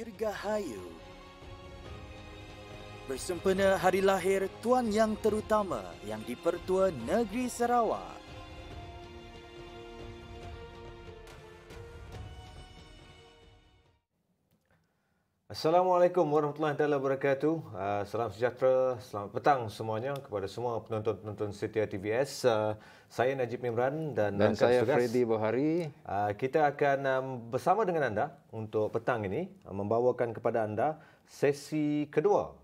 Dirgahayu Bersempena hari lahir Tuan Yang Terutama yang dipertua Negeri Sarawak Assalamualaikum warahmatullahi wabarakatuh. Ah, salam sejahtera, selamat petang semuanya kepada semua penonton-penonton Setia TVS. Ah, saya Najib Imran dan, dan saya Sugas. Freddy Bohari. Ah, kita akan bersama dengan anda untuk petang ini membawakan kepada anda sesi kedua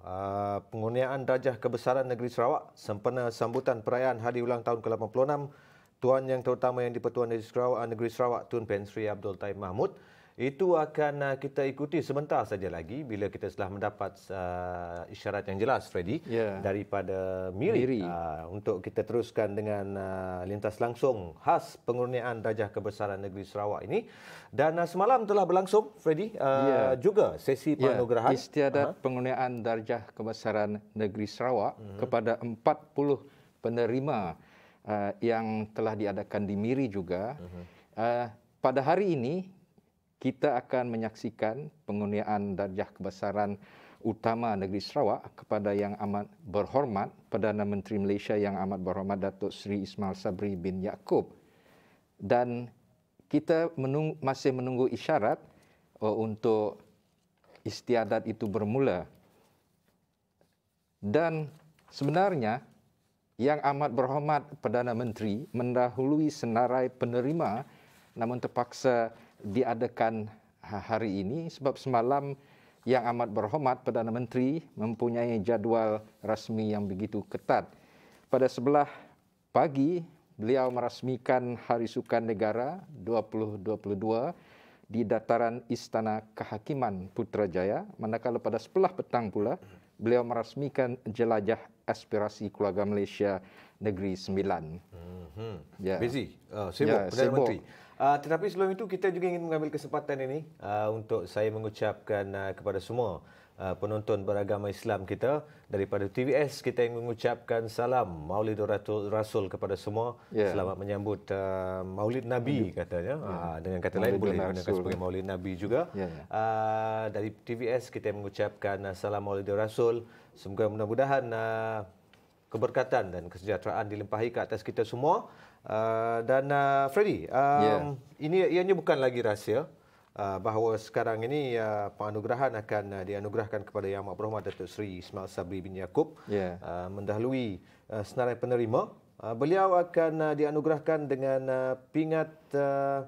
pengurniaan darjah kebesaran negeri Sarawak sempena sambutan perayaan hari ulang tahun ke-86 Tuan Yang Terutama Yang Dipertuan Negeri Sarawak, Negeri Sarawak Tun Pen Sri Abdul Taib Mahmud itu akan uh, kita ikuti sebentar saja lagi bila kita telah mendapat uh, isyarat yang jelas Freddy yeah. daripada Miri, Miri. Uh, untuk kita teruskan dengan uh, lintas langsung khas pengurniaan Dajah Kebesaran Negeri Sarawak ini dan uh, semalam telah berlangsung Freddy uh, yeah. juga sesi ya, penganugerahan yeah. istiadat uh-huh. pengurniaan Dajah Kebesaran Negeri Sarawak uh-huh. kepada 40 penerima uh, yang telah diadakan di Miri juga uh-huh. uh, pada hari ini kita akan menyaksikan penguniaan darjah kebesaran utama negeri Sarawak kepada yang amat berhormat Perdana Menteri Malaysia yang amat berhormat Datuk Seri Ismail Sabri bin Yaakob. Dan kita menung, masih menunggu isyarat uh, untuk istiadat itu bermula. Dan sebenarnya yang amat berhormat Perdana Menteri mendahului senarai penerima namun terpaksa diadakan ha- hari ini sebab semalam yang amat berhormat Perdana Menteri mempunyai jadual rasmi yang begitu ketat. Pada sebelah pagi, beliau merasmikan Hari Sukan Negara 2022 di dataran Istana Kehakiman Putrajaya. Manakala pada sebelah petang pula, beliau merasmikan jelajah aspirasi keluarga Malaysia Negeri Sembilan. Mm -hmm. yeah. Busy, uh, sibuk yeah, Perdana sibuk. Menteri. Uh, tetapi sebelum itu kita juga ingin mengambil kesempatan ini uh, untuk saya mengucapkan uh, kepada semua uh, penonton beragama Islam kita daripada TVS kita ingin mengucapkan salam Maulid Rasul kepada semua yeah. selamat menyambut uh, Maulid Nabi katanya yeah. Ya. uh, dengan kata lain boleh digunakan sebagai Maulid Nabi juga yeah. Ya, ya. uh, dari TVS kita mengucapkan uh, salam Maulid Rasul semoga mudah-mudahan uh, keberkatan dan kesejahteraan dilimpahi ke atas kita semua. Uh, dan uh, Freddy, um, yeah. ini ianya bukan lagi rahsia uh, bahawa sekarang ini uh, penganugerahan akan uh, dianugerahkan kepada Yang Maha Berhormat Datuk Seri Ismail Sabri bin Yaakob yeah. Ya. uh, mendahului uh, senarai penerima. Uh, beliau akan uh, dianugerahkan dengan uh, pingat uh,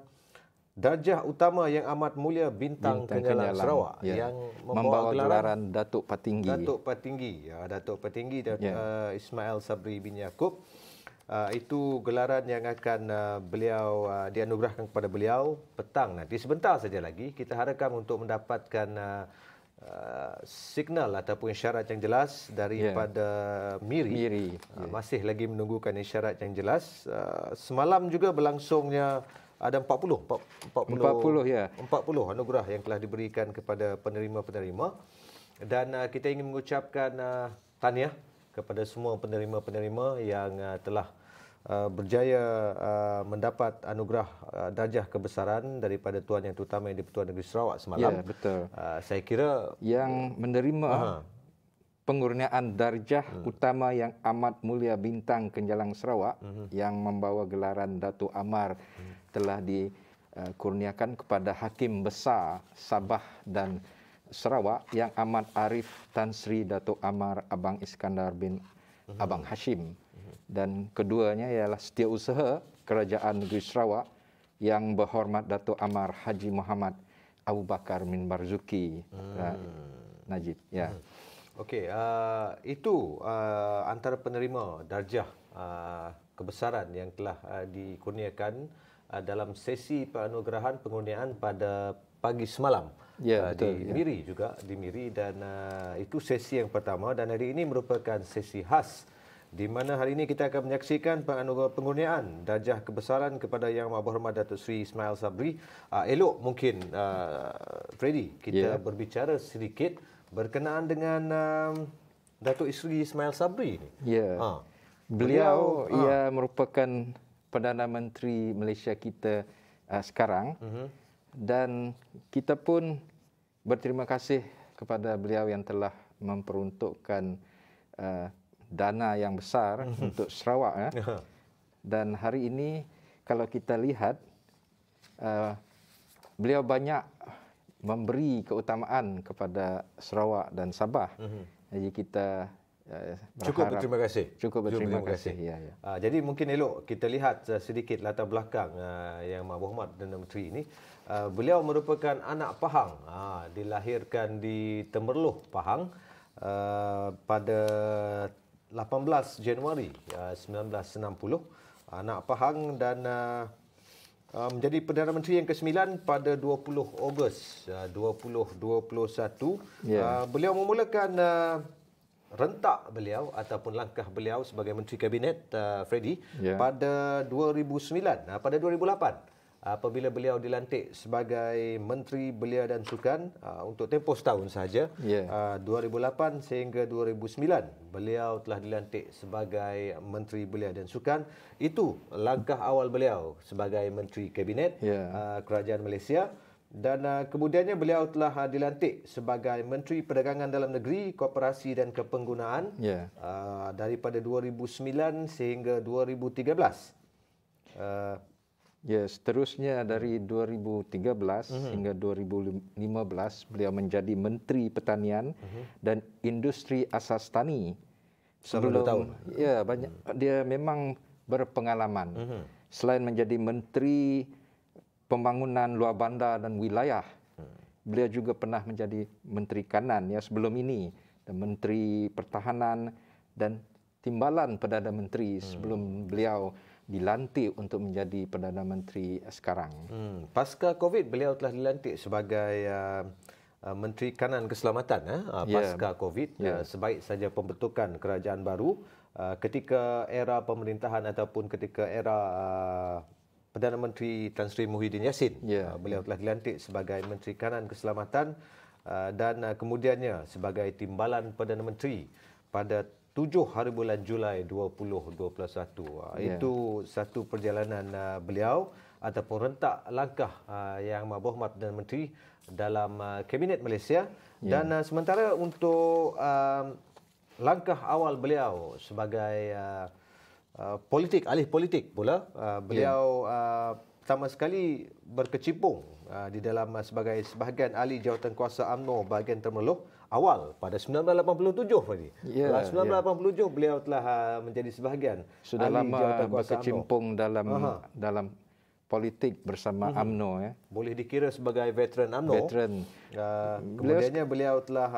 darjah utama yang amat mulia Bintang, Bintang Kenyalang, Kenyalang Sarawak yeah. yang membawa, membawa gelaran, gelaran Datuk Patinggi. Datuk Patinggi, uh, Datuk Patinggi Datuk, yeah. Ya. uh, Ismail Sabri bin Yaakob. Ah, itu gelaran yang akan uh, beliau uh, dianugerahkan kepada beliau petang nanti sebentar saja lagi kita harapkan untuk mendapatkan uh, uh, signal ataupun syarat yang jelas daripada yeah. Miri, Miri. Uh, yeah. masih lagi menunggukan syarat yang jelas uh, semalam juga berlangsungnya ada 40 40 40 ya 40 anugerah yang telah diberikan kepada penerima-penerima dan uh, kita ingin mengucapkan uh, tahniah kepada semua penerima-penerima yang uh, telah Uh, berjaya uh, mendapat anugerah uh, darjah kebesaran daripada Tuan Yang Terutama Yang di-Pertuan Negeri Sarawak semalam. Ya, betul. Uh, saya kira yang menerima uh, pengurniaan darjah uh, utama yang amat mulia bintang Kenjalang Sarawak uh, yang membawa gelaran Datuk Amar hmm. uh, telah dikurniakan kepada Hakim Besar Sabah dan Sarawak yang amat arif Tan Sri Datuk Amar Abang Iskandar bin mhm. Abang Hashim dan keduanya ialah setiausaha Kerajaan Negeri Sarawak yang berhormat Datuk Amar Haji Muhammad Abu Bakar Min Barzuki hmm. Najib. Ya. Hmm. Okey, uh, itu uh, antara penerima darjah uh, kebesaran yang telah uh, dikurniakan uh, dalam sesi penganugerahan pengurniaan pada pagi semalam ya, uh, betul, di ya. Miri juga di Miri dan uh, itu sesi yang pertama dan hari ini merupakan sesi khas di mana hari ini kita akan menyaksikan penganugerahan pengurniaan darjah kebesaran kepada Yang Maha Berhormat Datuk Seri Ismail Sabri. Uh, elok mungkin uh, Freddy kita yeah. berbicara sedikit berkenaan dengan um, Datuk Seri Ismail Sabri ini. Ya. Yeah. Ha. Beliau ah. ia merupakan Perdana Menteri Malaysia kita uh, sekarang. Uh-huh. Dan kita pun berterima kasih kepada beliau yang telah memperuntukkan uh, dana yang besar mhm. untuk Sarawak. Ya. Dan hari ini kalau kita lihat, uh, beliau banyak memberi keutamaan kepada Sarawak dan Sabah. Mm-hmm. Jadi kita uh, cukup berterima kasih. Cukup berterima, berterima kasih. kasih. Ya, ya. Ah, jadi mungkin elok kita lihat eh, sedikit latar belakang yang Mak Muhammad dan Menteri ini. Ah, beliau merupakan anak Pahang, ah, dilahirkan di Temerloh, Pahang pada 18 Januari uh, 1960 anak uh, Pahang dan uh, menjadi Perdana Menteri yang ke-9 pada 20 Ogos 2021. Yeah. Ya. Ah, beliau memulakan rentak beliau ataupun langkah beliau sebagai Menteri Kabinet Freddy yeah. pada 2009, pada 2008 apabila beliau dilantik sebagai menteri belia dan sukan ah, untuk tempoh setahun sahaja yeah. Ya. 2008 sehingga 2009 beliau telah dilantik sebagai menteri belia dan sukan itu langkah awal beliau sebagai menteri kabinet yeah. Ya. kerajaan Malaysia dan ah, kemudiannya beliau telah ah, dilantik sebagai menteri perdagangan dalam negeri koperasi dan kepenggunaan yeah. Ya. daripada 2009 sehingga 2013 uh, Ya, yes, seterusnya dari 2013 mm -hmm. hingga 2015 beliau menjadi Menteri Pertanian mm -hmm. dan Industri Asas Tani. Sebelum tahun. Ya, banyak mm -hmm. dia memang berpengalaman. Mm -hmm. Selain menjadi Menteri Pembangunan Luar Bandar dan Wilayah, mm. beliau juga pernah menjadi Menteri Kanan ya sebelum ini dan Menteri Pertahanan dan Timbalan Perdana Menteri mhm. sebelum mm. beliau dilantik untuk menjadi Perdana Menteri sekarang. Hmm. Pasca COVID, beliau telah dilantik sebagai uh, uh Menteri Kanan Keselamatan. Eh? Uh, ya. Pasca yeah. COVID, yeah. Uh, sebaik saja pembentukan kerajaan baru uh, ketika era pemerintahan ataupun ketika era uh, Perdana Menteri Tan Sri Muhyiddin Yassin. Yeah. Uh, beliau telah dilantik sebagai Menteri Kanan Keselamatan uh, dan uh, kemudiannya sebagai timbalan Perdana Menteri pada 7 hari bulan Julai 2021. Yeah. Ya. Itu satu perjalanan uh, beliau ataupun rentak langkah uh, yang Mahathir Mat dan Menteri dalam uh, Kabinet Malaysia. Yeah. Dan uh, sementara untuk uh, langkah awal beliau sebagai uh, uh, politik, alih politik pula, uh, beliau yeah. Ya. uh, sekali berkecimpung uh, di dalam uh, sebagai sebahagian ahli Jawatan Kuasa UMNO bahagian Termeloh awal pada 1987 tadi. Ya, yeah, 1987 yeah. beliau telah ah, menjadi sebahagian sudah lama berkecimpung dalam uh dalam politik bersama uh-huh. AMNO ya. Boleh dikira sebagai veteran AMNO. Veteran. Uh, kemudiannya beliau telah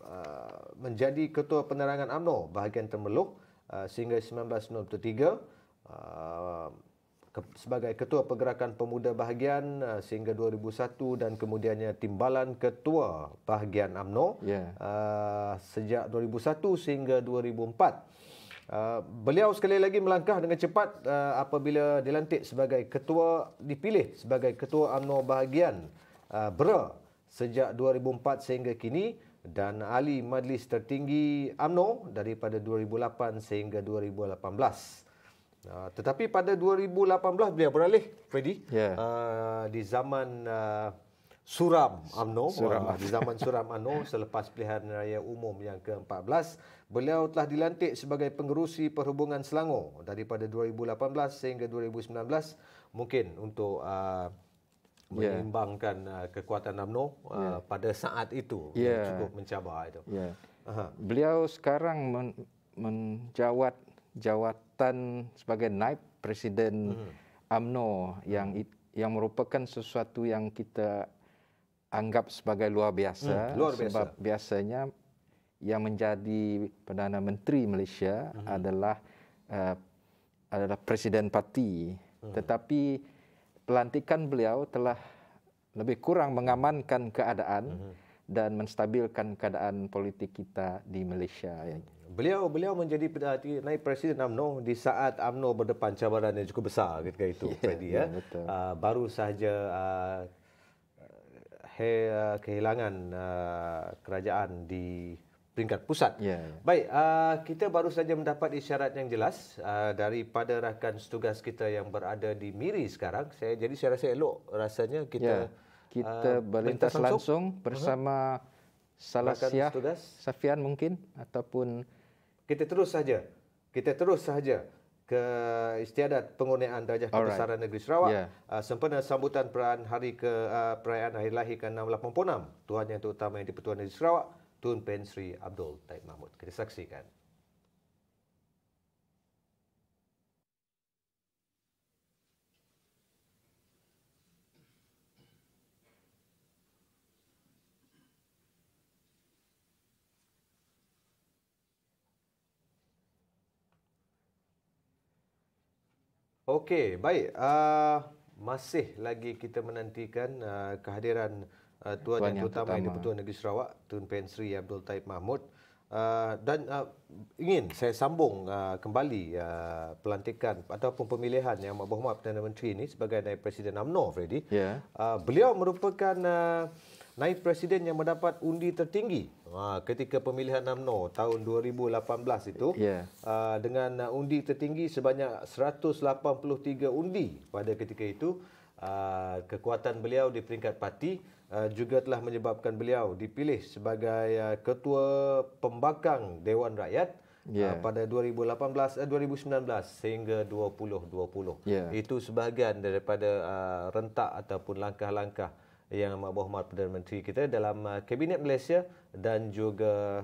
uh, menjadi ketua penerangan AMNO bahagian Temeluk uh, sehingga 1993 uh, sebagai ketua pergerakan pemuda bahagian uh, sehingga 2001 dan kemudiannya timbalan ketua bahagian AMNO yeah. uh, sejak 2001 sehingga 2004. Uh, beliau sekali lagi melangkah dengan cepat uh, apabila dilantik sebagai ketua dipilih sebagai ketua UMNO bahagian uh, Bra sejak 2004 sehingga kini dan ahli majlis tertinggi UMNO daripada 2008 sehingga 2018. Uh, tetapi pada 2018 beliau beralih, Freddy, yeah. Ya. uh, di zaman uh, suram UMNO, Uh, ah, di zaman suram UMNO selepas pilihan raya umum yang ke-14, beliau telah dilantik sebagai pengerusi perhubungan Selangor daripada 2018 sehingga 2019 mungkin untuk uh, ya. menimbangkan uh, kekuatan UMNO uh, yeah. pada saat itu yeah. yang cukup mencabar itu. Yeah. Ya. Uh-huh. Beliau sekarang men- menjawat jawatan sebagai naib presiden AMNO hmm. yang hmm. yang merupakan sesuatu yang kita anggap sebagai luar biasa, hmm, luar biasa. sebab biasanya yang menjadi perdana menteri Malaysia hmm. adalah uh, adalah presiden parti hmm. tetapi pelantikan beliau telah lebih kurang mengamankan keadaan hmm. dan menstabilkan keadaan politik kita di Malaysia hmm beliau beliau menjadi uh, naik presiden AMNO di saat AMNO berdepan cabaran yang cukup besar ketika itu yeah, Freddy ya. ya. uh, baru sahaja uh, he, uh, kehilangan uh, kerajaan di peringkat pusat. Yeah, ya. Baik, uh, kita baru saja mendapat isyarat yang jelas uh, daripada rakan setugas kita yang berada di Miri sekarang. Saya jadi saya rasa elok rasanya kita yeah. kita uh, berlintas langsung, langsung bersama uh-huh. Salah Siah, Safian mungkin ataupun kita terus saja kita terus saja ke istiadat pengurniaan darjah Alright. kebesaran negeri Sarawak yeah. uh, sempena sambutan perayaan hari ke uh, perayaan hari lahir ke-686 tuan Yang Terutama Yang di-Pertuan Negeri Sarawak Tun Pen Sri Abdul Taib Mahmud kita saksikan Okey, baik. Uh, masih lagi kita menantikan uh, kehadiran uh, Tuan, Yang Terutama Yang Pertuan Negeri Sarawak, Tun Pen Abdul Taib Mahmud. Uh, dan uh, ingin saya sambung uh, kembali uh, pelantikan ataupun pemilihan Yang Amat Berhormat Perdana Menteri ini sebagai Naib Presiden UMNO, Freddy. Yeah. Ya. Uh, beliau merupakan... Uh, naib presiden yang mendapat undi tertinggi uh, ketika pemilihan UMNO tahun 2018 itu yeah. Ha, uh, dengan undi tertinggi sebanyak 183 undi pada ketika itu uh, kekuatan beliau di peringkat parti Uh, juga telah menyebabkan beliau dipilih sebagai uh, ketua pembakang Dewan Rakyat yeah. uh, pada 2018 uh, 2019 sehingga 2020. Yeah. Itu sebahagian daripada uh, rentak ataupun langkah-langkah yang amat berhormat Perdana Menteri kita dalam uh, Kabinet Malaysia dan juga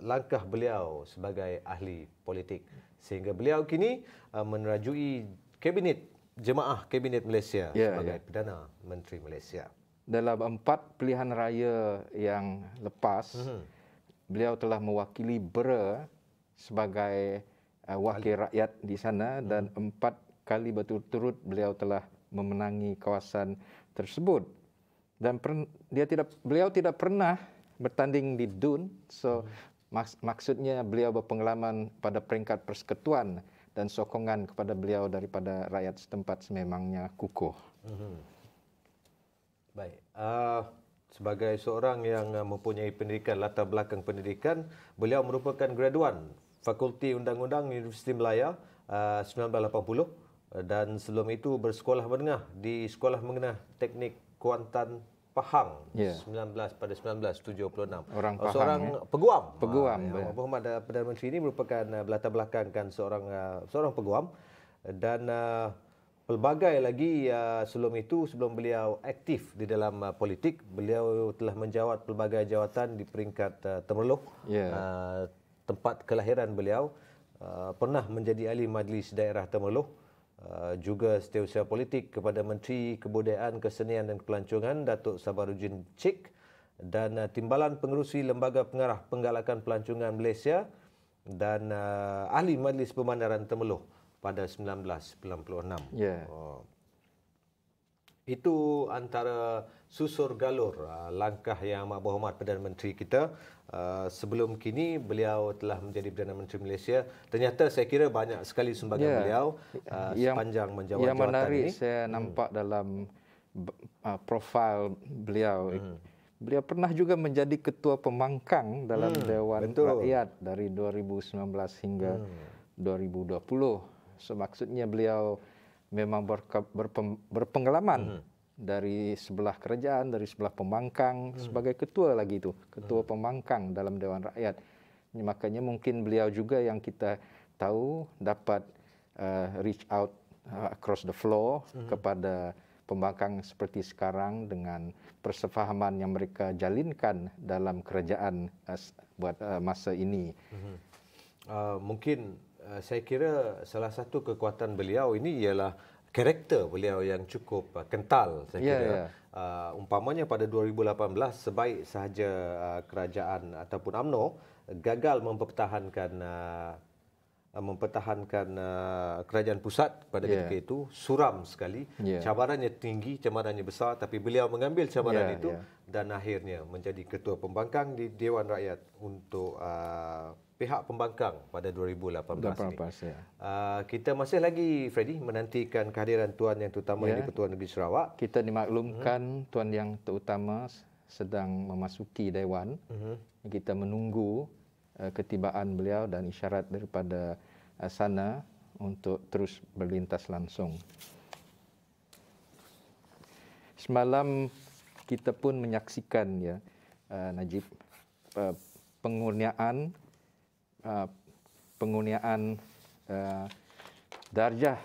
langkah beliau sebagai ahli politik sehingga beliau kini uh, menerajui Kabinet Jemaah Kabinet Malaysia ya, sebagai ya. Perdana Menteri Malaysia. Dalam empat pilihan raya yang lepas, hmm. beliau telah mewakili Bera sebagai uh, wakil rakyat di sana hmm. dan empat kali berturut-turut beliau telah memenangi kawasan tersebut dan per, dia tidak beliau tidak pernah bertanding di dun so hmm. mak, maksudnya beliau berpengalaman pada peringkat persekutuan dan sokongan kepada beliau daripada rakyat setempat sememangnya kukuh hmm. baik uh, sebagai seorang yang ah, mempunyai pendidikan latar belakang pendidikan beliau merupakan graduan Fakulti Undang-Undang Universiti Melaya ah, uh, 1980 dan sebelum itu bersekolah menengah di Sekolah Menengah Teknik Kuantan Pahang yeah. Ya. 19 pada 1976. Orang oh, Pahang, seorang ya? peguam. Peguam. Uh, ya. Muhammad eh, Perdana Menteri ini merupakan uh, eh, belata belakangkan seorang eh, seorang peguam dan pelbagai lagi sebelum itu sebelum beliau aktif di dalam politik, beliau telah menjawat pelbagai jawatan di peringkat uh, Temerloh. Yeah. Ya. tempat kelahiran beliau pernah menjadi ahli majlis daerah Temerloh. Uh, juga setiausaha politik kepada Menteri Kebudayaan, Kesenian dan Pelancongan Datuk Sabarudin Cik dan uh, Timbalan Pengerusi Lembaga Pengarah Penggalakan Pelancongan Malaysia dan uh, Ahli Majlis Pemandaran Temeluh pada 1996. Yeah. Oh. Itu antara susur galur ah, langkah yang amat berhormat Perdana Menteri kita. Ah, sebelum kini beliau telah menjadi Perdana Menteri Malaysia. Ternyata saya kira banyak sekali sumbangan ya, beliau ah, yang, sepanjang menjawab jawatan ini. Yang menarik saya hmm. nampak hmm. dalam profil beliau. Hmm. Beliau pernah juga menjadi ketua pemangkang dalam hmm, Dewan betul. Rakyat dari 2019 hingga hmm. 2020. So, maksudnya beliau memang berke, berpem, berpengalaman hmm. dari sebelah kerajaan, dari sebelah pemangkang hmm. sebagai ketua lagi itu, ketua hmm. pembangkang dalam Dewan Rakyat. Makanya mungkin beliau juga yang kita tahu dapat uh, reach out uh, across the floor hmm. kepada pembangkang seperti sekarang dengan persefahaman yang mereka jalinkan dalam kerajaan eh, buat masa ini. Uh, mungkin Eh, saya kira salah satu kekuatan beliau ini ialah karakter beliau yang cukup uh, kental saya yeah, kira. Yeah. Ya. Uh, umpamanya pada 2018 sebaik sahaja uh, kerajaan ataupun AMNO gagal mempertahankan uh, Uh, mempertahankan uh, kerajaan pusat pada ya. ketika itu suram sekali yeah. cabarannya tinggi cabarannya besar tapi beliau mengambil cabaran yeah, itu yeah. dan akhirnya menjadi ketua pembangkang di Dewan Rakyat untuk uh, pihak pembangkang pada 2018 ini. Yeah. Uh, kita masih lagi Freddy menantikan kehadiran tuan yang terutama yeah. di Pertuan Negeri Sarawak. Kita dimaklumkan mm-hmm. tuan yang terutama sedang memasuki dewan. Mm-hmm. Kita menunggu Eh, ketibaan beliau dan isyarat daripada eh, sana untuk terus berlintas langsung. Semalam kita pun menyaksikan ya eh, Najib pengurniaan pengurniaan darjah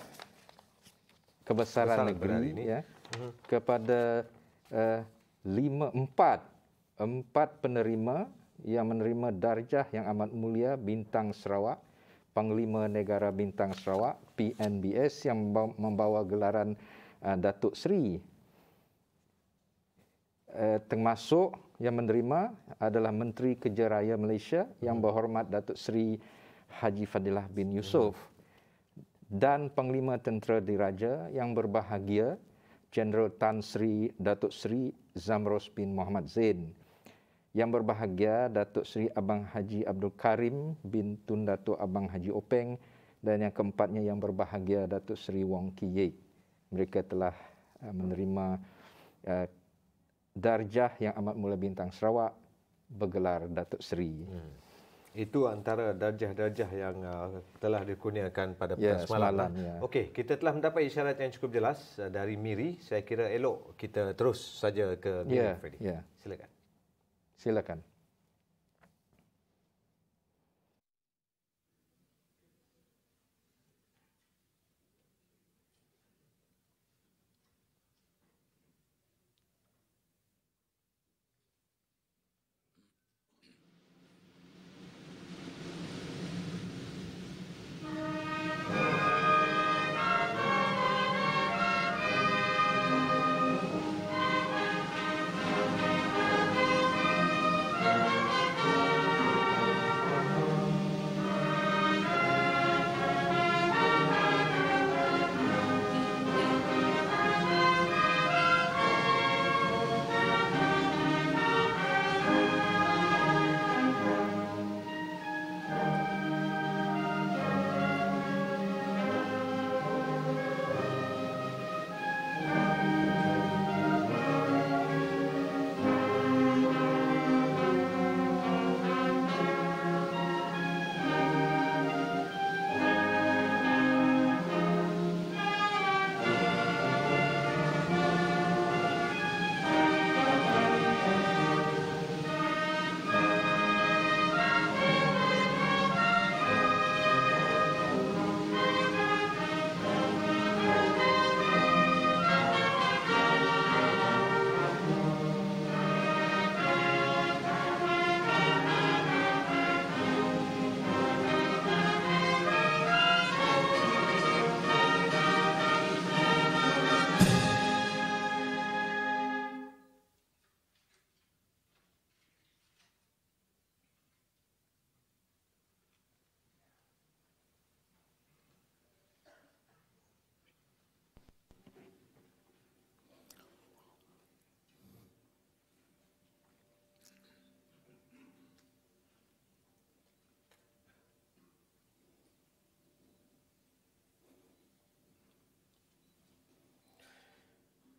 kebesaran Besar negeri ini. ya mhm. kepada lima empat empat penerima yang menerima darjah yang amat mulia Bintang Sarawak, Panglima Negara Bintang Sarawak, PNBS yang membawa gelaran eh, Datuk Seri. Eh, termasuk yang menerima adalah Menteri Kerja Raya Malaysia yang hmm. berhormat Datuk Seri Haji Fadilah bin Yusof dan Panglima Tentera Diraja yang berbahagia Jeneral Tan Sri Datuk Sri Zamros bin Muhammad Zain. Yang berbahagia Datuk Seri Abang Haji Abdul Karim bin Tun Datuk Abang Haji Openg dan yang keempatnya yang berbahagia Datuk Seri Wong Kiye. Mereka telah uh, menerima uh, darjah yang amat mulia bintang Sarawak bergelar Datuk Seri. Hmm. Itu antara darjah-darjah yang uh, telah dikurniakan pada ya, petang ya, semalam. semalam lah. ya. Okey, kita telah mendapat isyarat yang cukup jelas dari Miri. Saya kira elok kita terus saja ke Miri ya, Freddy. Ya. Silakan silakan.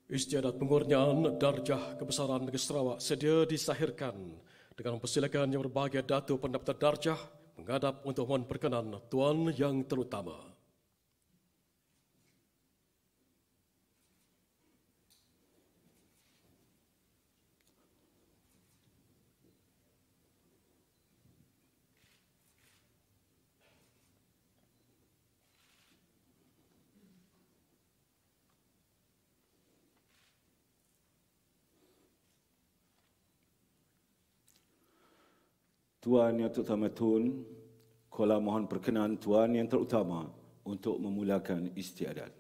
Istiadat pengurnian darjah kebesaran negeri Sarawak sedia disahirkan dengan mempersilakan yang berbahagia datu Pendaftar Darjah menghadap untuk mohon perkenan Tuan Yang Terutama. Tuan Yang Terutama Tun, kola mohon perkenan Tuan Yang Terutama untuk memulakan istiadat.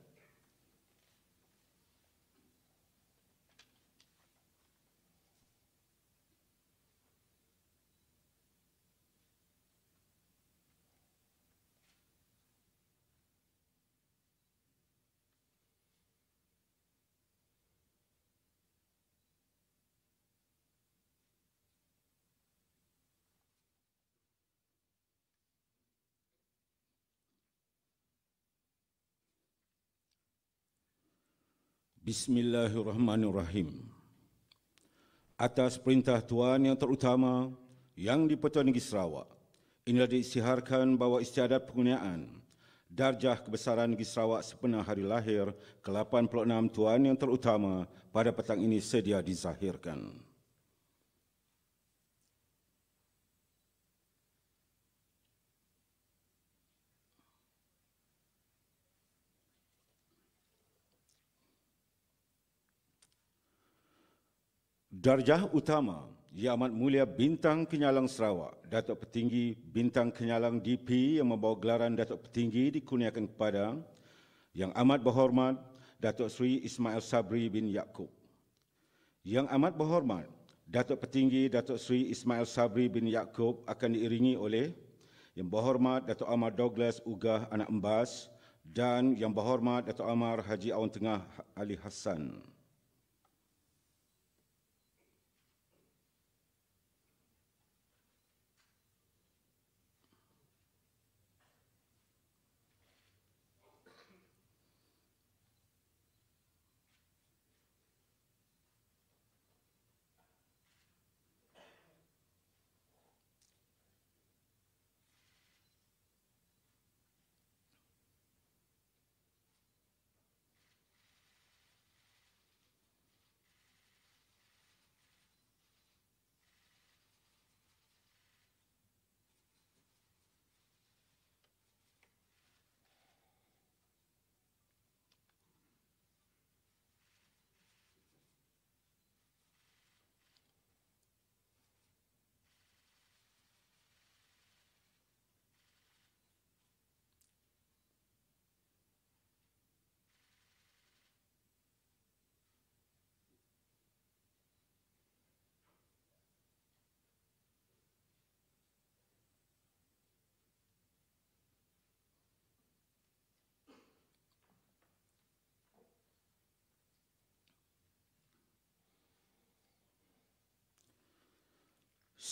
Bismillahirrahmanirrahim. Atas perintah Tuhan yang terutama yang di-Pertuan Negeri Sarawak, inilah diisiharkan bahawa istiadat penggunaan darjah kebesaran Negeri Sarawak sepenuh hari lahir ke-86 Tuhan yang terutama pada petang ini sedia dizahirkan. Darjah utama Yang Amat Mulia Bintang Kenyalang Sarawak, Datuk Petinggi Bintang Kenyalang DP yang membawa gelaran Datuk Petinggi dikurniakan kepada Yang Amat Berhormat Datuk Sri Ismail Sabri bin Yaakob. Yang Amat Berhormat Datuk Petinggi Datuk Sri Ismail Sabri bin Yaakob akan diiringi oleh Yang Berhormat Datuk Amar Douglas Ugah Anak Embas dan Yang Berhormat Datuk Amar Haji Awang Tengah Ali Hassan.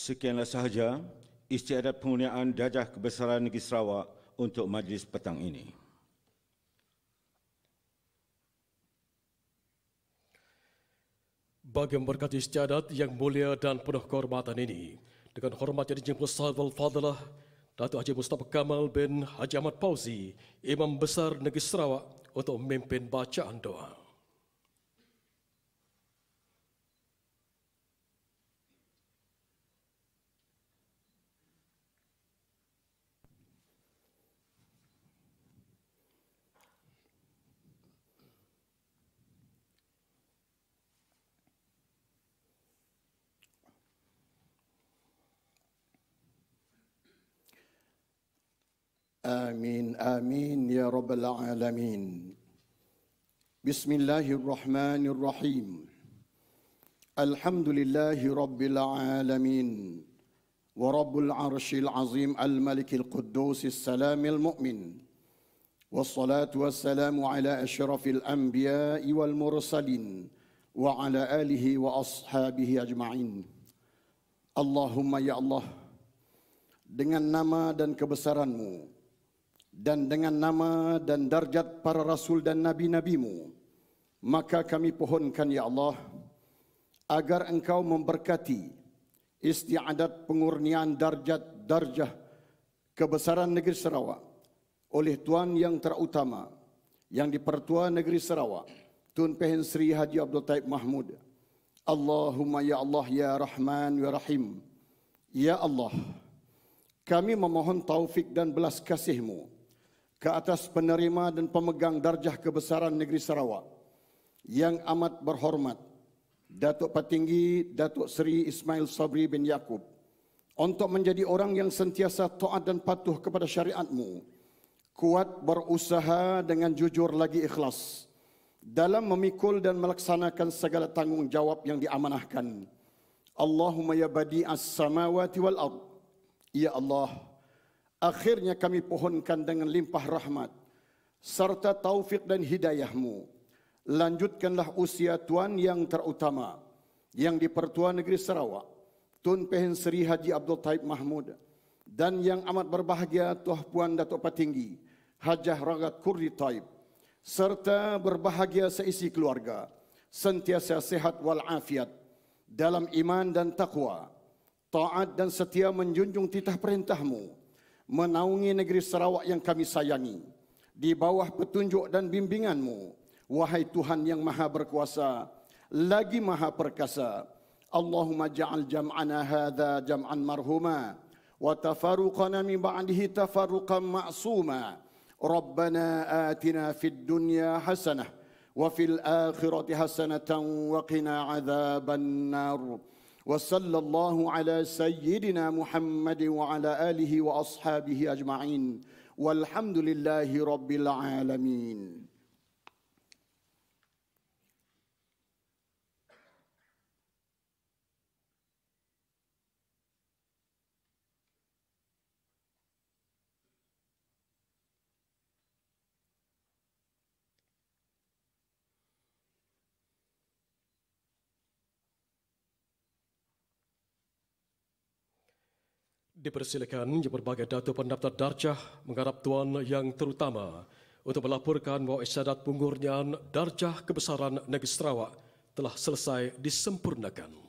Sekianlah sahaja istiadat pengurniaan dajah kebesaran negeri Sarawak untuk majlis petang ini. Bagi memberkati istiadat yang mulia dan penuh kehormatan ini, dengan hormat yang dijemput sahabat al-fadalah, Datuk Haji Mustafa Kamal bin Haji Ahmad Pauzi, Imam Besar Negeri Sarawak untuk memimpin bacaan doa. آمين آمين يا رب العالمين بسم الله الرحمن الرحيم الحمد لله رب العالمين ورب العرش العظيم الملك القدوس السلام المؤمن والصلاة والسلام على أشرف الأنبياء والمرسلين وعلى آله وأصحابه أجمعين اللهم يا الله dengan nama dan kebesaranmu مو dan dengan nama dan darjat para rasul dan nabi-nabimu maka kami pohonkan ya Allah agar engkau memberkati istiadat pengurnian darjat darjah kebesaran negeri Sarawak oleh tuan yang terutama yang dipertua negeri Sarawak Tun Pehen Sri Haji Abdul Taib Mahmud Allahumma ya Allah ya Rahman ya Rahim ya Allah kami memohon taufik dan belas kasihmu ke atas penerima dan pemegang darjah kebesaran negeri Sarawak yang amat berhormat Datuk Patinggi Datuk Seri Ismail Sabri bin Yaakob untuk menjadi orang yang sentiasa taat dan patuh kepada syariatmu kuat berusaha dengan jujur lagi ikhlas dalam memikul dan melaksanakan segala tanggungjawab yang diamanahkan Allahumma ya badi as-samawati wal-ard Ya Allah Akhirnya kami pohonkan dengan limpah rahmat serta taufik dan hidayahmu. Lanjutkanlah usia tuan yang terutama yang di Pertua Negeri Sarawak, Tun Pehen Seri Haji Abdul Taib Mahmud dan yang amat berbahagia Tuah Puan Datuk Patinggi, Hajah Ragat Kurdi Taib serta berbahagia seisi keluarga sentiasa sehat wal afiat dalam iman dan takwa taat dan setia menjunjung titah perintahmu menaungi negeri Sarawak yang kami sayangi. Di bawah petunjuk dan bimbinganmu, wahai Tuhan yang maha berkuasa, lagi maha perkasa. Allahumma ja'al jam'ana hadha jam'an marhuma, wa tafaruqana min ba'dihi tafaruqan ma'suma. Rabbana atina fid dunya hasanah, wa fil akhirati hasanatan wa qina azaban narum. وصلى الله على سيدنا محمد وعلى آله وأصحابه أجمعين والحمد لله رب العالمين Dipersilakan yang berbagai datu pendaftar darjah mengharap tuan yang terutama untuk melaporkan bahawa isyadat pengurnian darjah kebesaran negeri Sarawak telah selesai disempurnakan.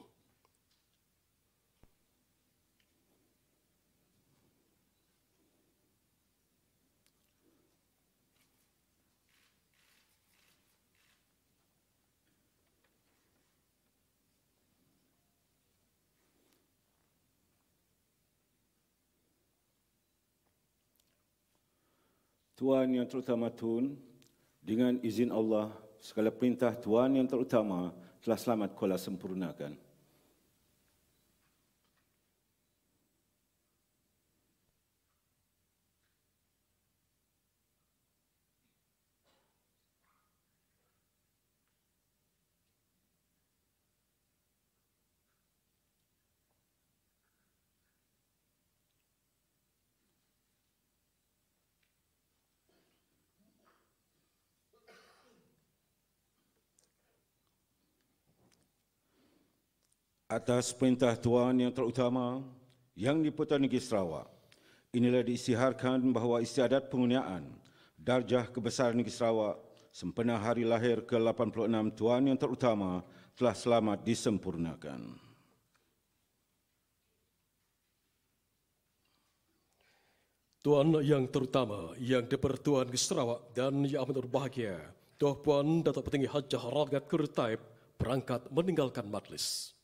Tuan Yang Terutama Tun, dengan izin Allah, segala perintah Tuan Yang Terutama telah selamat kuala sempurnakan. Atas perintah Tuan Yang Terutama yang di-Pertuan Negeri Sarawak, inilah diisiharkan bahawa istiadat pengunyaan Darjah Kebesaran Negeri Sarawak sempena hari lahir ke-86 Tuan Yang Terutama telah selamat disempurnakan. Tuan Yang Terutama Yang di-Pertuan Negeri Sarawak dan Yang Amat Berbahagia, Tuan Puan Datuk Petinggi Hajah Rangat Kurtaib berangkat meninggalkan majlis.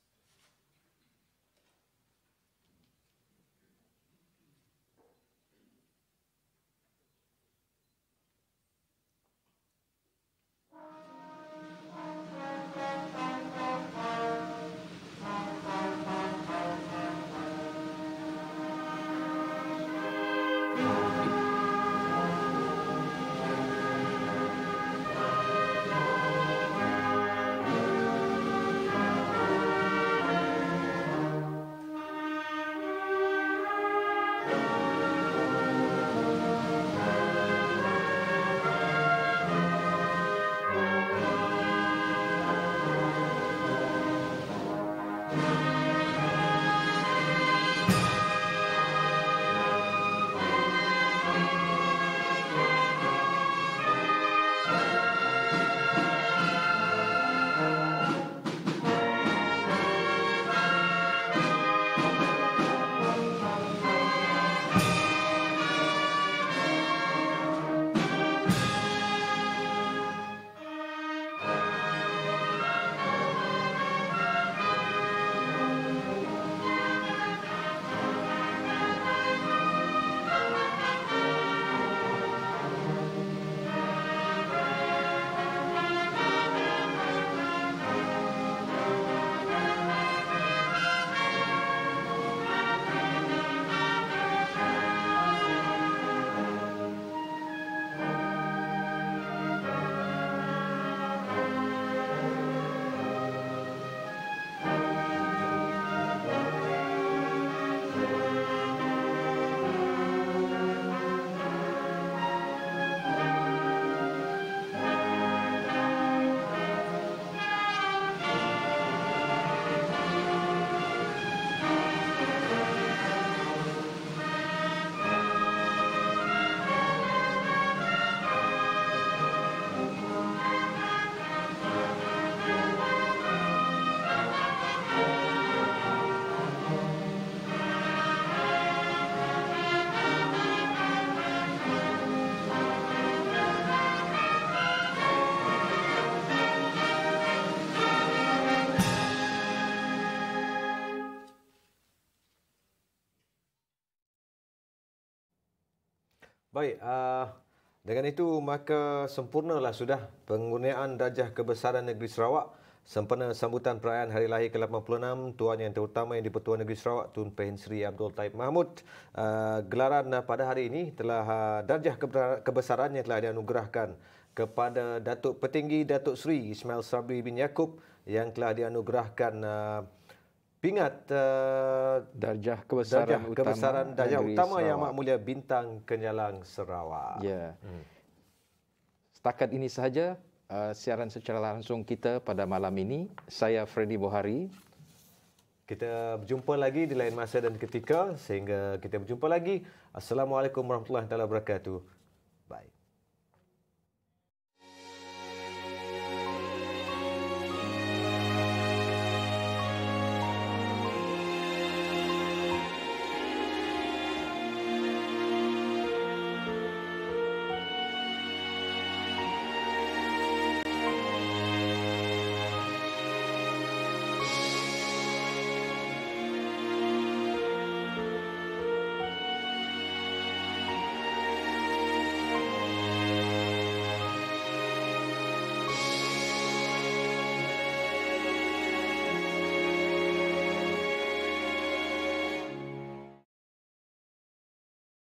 Baik, uh, dengan itu maka sempurnalah sudah penggunaan darjah kebesaran negeri Sarawak sempena sambutan perayaan hari lahir ke-86 Tuan Yang Terutama yang di-Pertuan Negeri Sarawak Tun Pahin Sri Abdul Taib Mahmud uh, gelaran ah, pada hari ini telah uh, darjah kebesaran yang telah dianugerahkan kepada Datuk Petinggi Datuk Sri Ismail Sabri bin Yaakob yang telah dianugerahkan uh, pingat uh, darjah kebesaran darjah utama kebesaran darjah utama Sarawak. yang amat mulia bintang kenyalang Sarawak. Ya. Hmm. Setakat ini sahaja uh, siaran secara langsung kita pada malam ini. Saya Freddy Bohari. Kita berjumpa lagi di lain masa dan ketika sehingga kita berjumpa lagi. Assalamualaikum warahmatullahi wabarakatuh. Bye.